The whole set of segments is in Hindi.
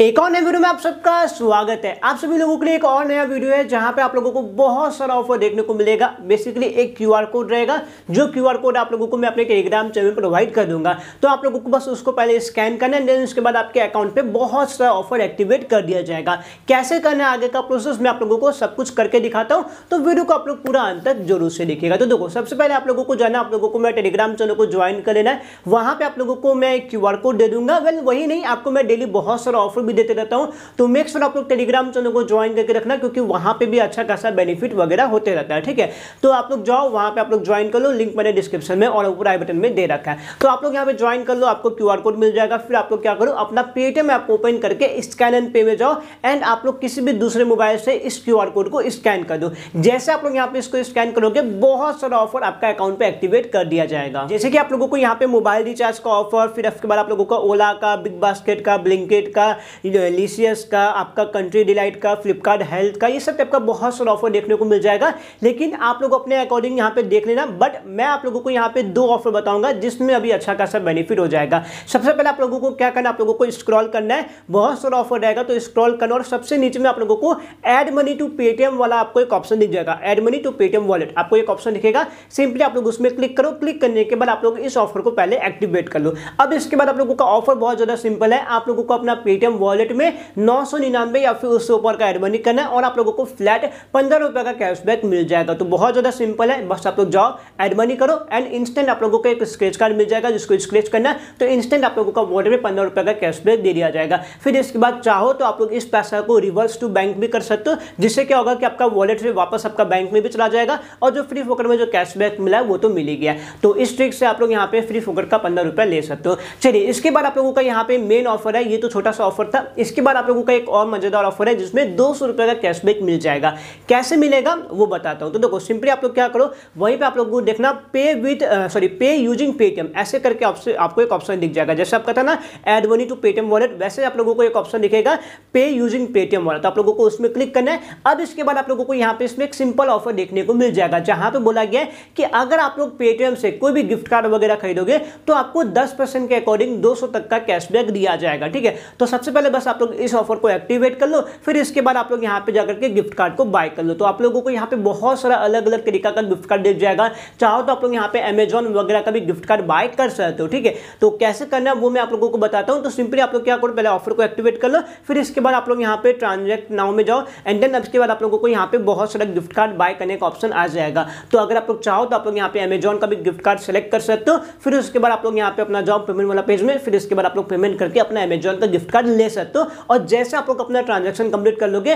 एक और नए वीडियो में आप सबका स्वागत है आप सभी लोगों के लिए एक और नया वीडियो है जहां पे आप लोगों को बहुत सारा ऑफर देखने को मिलेगा बेसिकली एक क्यूआर कोड रहेगा जो क्यूआर कोड आप लोगों को मैं अपने टेलीग्राम चैनल पर प्रोवाइड कर दूंगा तो आप लोगों को बस उसको पहले स्कैन करना है देन उसके बाद आपके अकाउंट पर बहुत सारा ऑफर एक्टिवेट कर दिया जाएगा कैसे करना है आगे का प्रोसेस मैं आप लोगों को सब कुछ करके दिखाता हूँ तो वीडियो को आप लोग पूरा अंत तक जरूर से देखिएगा तो देखो सबसे पहले आप लोगों को जाना आप लोगों को मैं टेलीग्राम चैनल को ज्वाइन कर लेना है वहाँ पर आप लोगों को मैं क्यू कोड दे दूंगा वेल वही नहीं आपको मैं डेली बहुत सारा ऑफर भी देते रहता हूँ तो मेक्स पर आप लोग टेलीग्राम चैनल को ज्वाइन करके रखना क्योंकि वहाँ पर भी अच्छा खासा बेनिफिट वगैरह होते रहता है ठीक है तो आप लोग जाओ वहाँ पर आप लोग ज्वाइन कर लो लिंक मैंने डिस्क्रिप्शन में और ऊपर आई बटन में दे रखा है तो आप लोग यहाँ पर ज्वाइन कर लो आपको क्यू कोड मिल जाएगा फिर आप लोग क्या करो अपना पेटीएम ऐप ओपन करके स्कैन एंड पे में जाओ एंड आप लोग किसी भी दूसरे मोबाइल से इस क्यू कोड को स्कैन कर दो जैसे आप लोग यहाँ पे इसको स्कैन करोगे बहुत सारा ऑफर आपका अकाउंट पे एक्टिवेट कर दिया जाएगा जैसे कि आप लोगों को यहाँ पे मोबाइल रिचार्ज का ऑफर फिर उसके बाद आप लोगों का ओला का बिग बास्केट का ब्लिंकेट का लीसीएस का आपका कंट्री डिलाइट का फ्लिपकार्ट हेल्थ का ये सब टाइप का बहुत सारा ऑफर देखने को मिल जाएगा लेकिन आप लोग अपने अकॉर्डिंग यहाँ पे देख लेना बट मैं आप लोगों को यहाँ पे दो ऑफर बताऊंगा जिसमें अभी अच्छा खासा बेनिफिट हो जाएगा सबसे पहले आप लोगों को क्या करना आप लोगों को स्क्रॉल करना है बहुत सारा ऑफर रहेगा तो स्क्रॉल करना और सबसे नीचे में आप लोगों को एड मनी टू पेटीएम वाला आपको एक ऑप्शन दिख जाएगा add money to Paytm wallet आपको एक ऑप्शन दिखेगा सिंपली आप लोग उसमें क्लिक करो क्लिक करने के बाद आप लोग इस ऑफर को पहले एक्टिवेट कर लो अब इसके बाद आप लोगों का ऑफर बहुत ज़्यादा सिंपल है आप लोगों को अपना पेटीएम वॉलेट में नौ सौ निन्यानवे या फिर उससे ऊपर का एड मनी करना है और आप लोगों को फ्लैट पंद्रह रुपये का कैशबैक मिल जाएगा तो बहुत ज़्यादा सिंपल है बस आप लोग जाओ एड मनी करो एंड इंस्टेंट आप लोगों को एक स्क्रेच कार्ड मिल जाएगा जिसको स्क्रेच करना है तो इंस्टेंट आप लोगों का वॉलेट में पंद्रह रुपये का कैशबैक दे दिया जाएगा फिर इसके बाद चाहो तो आप लोग इस पैसा को रिवर्स टू बैंक भी कर सकते हो जिससे क्या होगा कि आपका वॉलेट से वापस आपका बैंक में भी चला जाएगा और जो फ्री फोकर में जो कैशबैक मिला है वो तो मिल ही गया तो इस ट्रिक से आप लोग यहाँ पे फ्री फोकर का पंद्रह रुपया ले सकते हो चलिए इसके बाद आप लोगों का यहाँ पे मेन ऑफर है ये तो छोटा सा ऑफर था इसके बाद आप लोगों का एक और मजेदार ऑफर है जिसमें दो सौ का कैशबैक मिल जाएगा कैसे मिलेगा वो बताता हूँ तो देखो सिंपली आप लोग क्या करो वहीं पर आप लोगों को देखना pay with sorry pay using Paytm ऐसे करके आपसे आपको एक ऑप्शन दिख जाएगा जैसे आपका था ना एड वनी टू पेटीएम वॉलेट वैसे आप लोगों को एक ऑप्शन दिखेगा पे यूजिंग पेटीएम वॉलेट आप लोगों को उसमें क्लिक करना है अब इसके बाद आप लोगों को यहाँ पे इसमें एक सिंपल ऑफर देखने को मिल जाएगा जहां पे बोला गया है कि अगर आप लोग पेटीएम से कोई भी गिफ्ट कार्ड वगैरह खरीदोगे तो आपको दस के अकॉर्डिंग दो तक का कैशबैक दिया जाएगा ठीक है तो सबसे पहले है बस आप लोग इस ऑफर को एक्टिवेट कर लो फिर इसके बाद आप लोग यहाँ पे जाकर के गिफ्ट कार्ड को बाय कर लो तो आप लोगों को यहाँ पे बहुत सारा अलग अलग तरीका का गिफ्ट कार्ड दिख जाएगा चाहो तो आप लोग यहाँ पे अमेजॉन वगैरह का भी गिफ्ट कार्ड बाय कर सकते हो ठीक है तो कैसे करना है वो मैं आप लोगों को बताता हूँ तो सिंपली आप लोग क्या करो पहले ऑफर को एक्टिवेट कर लो फिर इसके बाद आप लोग यहाँ पे ट्रांजेक्ट नाव में जाओ एंड देन उसके बाद आप लोगों को यहाँ पे बहुत सारा गिफ्ट कार्ड बाय करने का ऑप्शन आ जाएगा तो अगर आप लोग चाहो तो आप लोग यहाँ पे अमेजॉन का भी गिफ्ट कार्ड सेलेक्ट कर सकते हो फिर उसके बाद आप लोग यहाँ पे अपना जॉब पेमेंट वाला पेज में फिर इसके बाद आप लोग पेमेंट करके अपना अमेजॉन का गिफ्ट कार्ड ले सकते हो और जैसे आप लोग अपना ट्रांजेक्शन कंप्लीट कर लोगे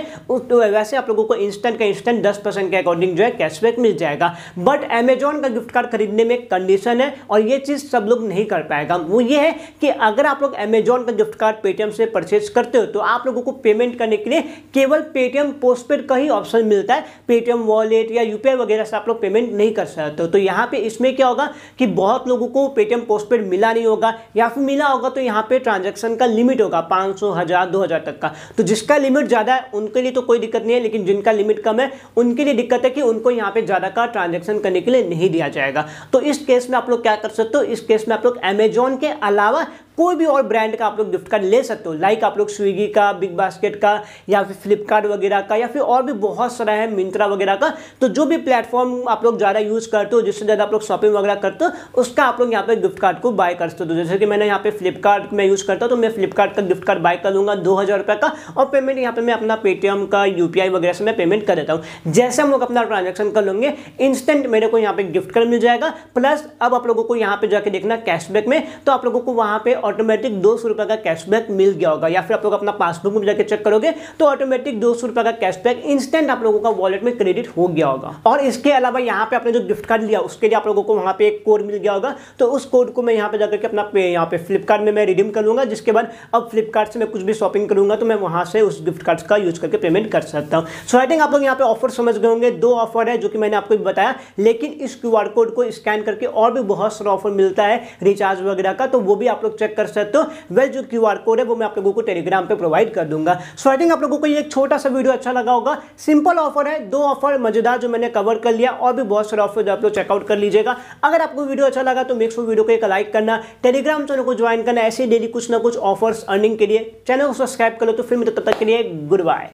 तो वैसे आप लोगों को इंस्टेंट का इंस्टेंट दस परसेंट के अकॉर्डिंग जो है कैशबैक मिल जाएगा बट अमेजोन का गिफ्ट कार्ड खरीदने में कंडीशन है और ये चीज़ सब लोग नहीं कर पाएगा वो ये है कि अगर आप लोग अमेजोन का गिफ्ट कार्ड पेटीएम से परचेज करते हो तो आप लोगों को पेमेंट करने के लिए केवल पेटीएम पोस्टपेड का ही ऑप्शन मिलता है पेटीएम वॉलेट या यूपीआई वगैरह से आप लोग पेमेंट नहीं कर सकते हो तो यहाँ पे इसमें क्या होगा कि बहुत लोगों को पेटीएम पोस्टपेड मिला नहीं होगा या फिर मिला होगा तो यहाँ पे ट्रांजेक्शन का लिमिट होगा पाँच सौ हज़ार दो हज़ार तक का तो जिसका लिमिट ज़्यादा है उनके लिए तो कोई दिक्कत नहीं है लेकिन जिनका लिमिट कम है उनके लिए दिक्कत है कि उनको यहाँ पे ज़्यादा का ट्रांजेक्शन करने के लिए नहीं दिया जाएगा तो इस केस में आप लोग क्या कर सकते हो इस केस में आप लोग अमेजोन के अलावा कोई भी और ब्रांड का आप लोग गिफ्ट कार्ड ले सकते हो लाइक आप लोग स्विगी का बिग बास्केट का या फिर फ्लिपकार्ट वगैरह का या फिर और भी बहुत सारा है मिंत्रा वगैरह का तो जो भी प्लेटफॉर्म आप लोग ज़्यादा यूज़ करते हो जिससे ज़्यादा आप लोग शॉपिंग वगैरह करते हो उसका आप लोग यहाँ पे गिफ्ट कार्ड को बाय कर सकते हो जैसे कि मैंने यहाँ पे फ्लिपकार्ट में यूज़ करता हूँ तो मैं फ्लिपकार्ट का गिफ्ट कार्ड बाय कर लूँगा दो हज़ार का और पेमेंट यहाँ पर मैं अपना पेटीएम का यू वगैरह से मैं पेमेंट कर देता हूँ जैसे हम लोग अपना ट्रांजेक्शन कर लेंगे इंस्टेंट मेरे को यहाँ पे गिफ्ट कार्ड मिल जाएगा प्लस अब आप लोगों को यहाँ पे जाके देखना कैशबैक में तो आप लोगों को वहाँ पर ऑटोमेटिक दो सौ रुपए का कैशबैक मिल गया होगा या फिर आप लोग अपना पासबुक में जाकर चेक करोगे तो ऑटोमेटिक दो सौ रुपए का कैशबैक इंस्टेंट आप लोगों का वॉलेट में क्रेडिट हो गया होगा और इसके अलावा यहाँ पे आपने जो गिफ्ट कार्ड लिया उसके लिए आप लोगों को वहाँ पे एक कोड मिल गया होगा तो उस कोड को मैं यहाँ पे जाकर के अपना यहाँ पे फ्लिपकार्ट में मैं रिडीम कर लूंगा जिसके बाद अब फ्लिपकार्ट से मैं कुछ भी शॉपिंग करूंगा तो मैं वहाँ से उस गिफ्ट कार्ड का यूज़ करके पेमेंट कर सकता हूँ सो आई थिंक आप लोग यहाँ पे ऑफर समझ गए होंगे दो ऑफर है जो कि मैंने आपको बताया लेकिन इस क्यू कोड को स्कैन करके और भी बहुत सारा ऑफर मिलता है रिचार्ज वगैरह का तो वो भी आप लोग चेक चेक कर सकते हो वह जो क्यू कोड है वो मैं आप लोगों को टेलीग्राम पर प्रोवाइड कर दूंगा सो आई थिंक आप लोगों को ये एक छोटा सा वीडियो अच्छा लगा होगा सिंपल ऑफर है दो ऑफर मजेदार जो मैंने कवर कर लिया और भी बहुत सारे ऑफर जो आप लोग चेकआउट कर लीजिएगा अगर आपको वीडियो अच्छा लगा तो मेक्स वीडियो को एक लाइक करना टेलीग्राम चैनल को ज्वाइन करना ऐसे डेली कुछ ना कुछ ऑफर्स अर्निंग के लिए चैनल को सब्सक्राइब कर लो तो फिर मित्र तब तक के लिए गुड बाय